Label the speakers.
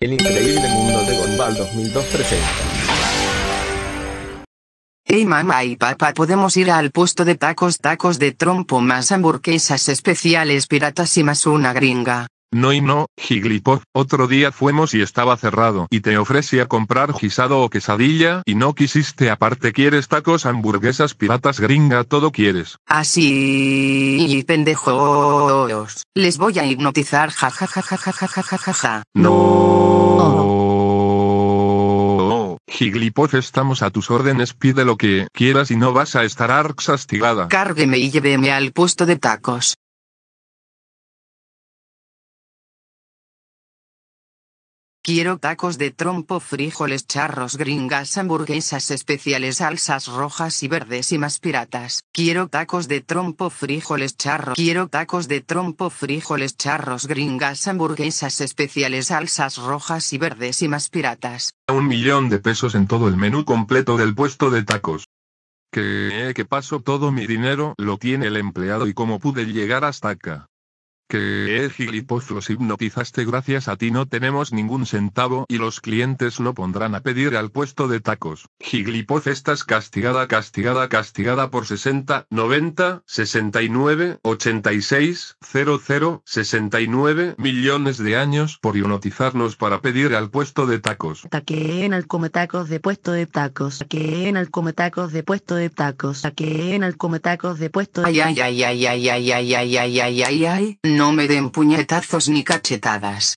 Speaker 1: El increíble mundo de GONBAL 2002 presenta.
Speaker 2: Hey mamá y papá podemos ir al puesto de tacos tacos de trompo más hamburguesas especiales piratas y más una gringa.
Speaker 1: No y no, Jigglypuff, otro día fuimos y estaba cerrado y te ofrecí a comprar guisado o quesadilla y no quisiste aparte quieres tacos, hamburguesas, piratas, gringa, todo quieres.
Speaker 2: Así, pendejos. Les voy a hipnotizar, ja No.
Speaker 1: Oh. oh. estamos a tus órdenes pide lo que quieras y no vas a estar arxastigada.
Speaker 2: Cárgueme y lléveme al puesto de tacos. Quiero tacos de trompo, frijoles charros, gringas, hamburguesas especiales, salsas rojas y verdes y más piratas. Quiero tacos de trompo, frijoles charros. Quiero tacos de trompo, frijoles charros, gringas, hamburguesas especiales, salsas rojas y verdes y más piratas.
Speaker 1: Un millón de pesos en todo el menú completo del puesto de tacos. Que, eh, que paso todo mi dinero lo tiene el empleado y cómo pude llegar hasta acá que eh, los hipnotizaste gracias a ti no tenemos ningún centavo y los clientes no pondrán a pedir al puesto de tacos. Gilipoz estás castigada, castigada, castigada por 60, 90, 69, 86, 00, 69 millones de años por hipnotizarnos para pedir al puesto de tacos.
Speaker 2: en al come tacos de puesto de tacos. en al come de puesto de tacos. en al come de puesto de tacos. Ay, ay, ay, ay, ay, ay, ay, ay, ay, ay, ay. No me den puñetazos ni cachetadas.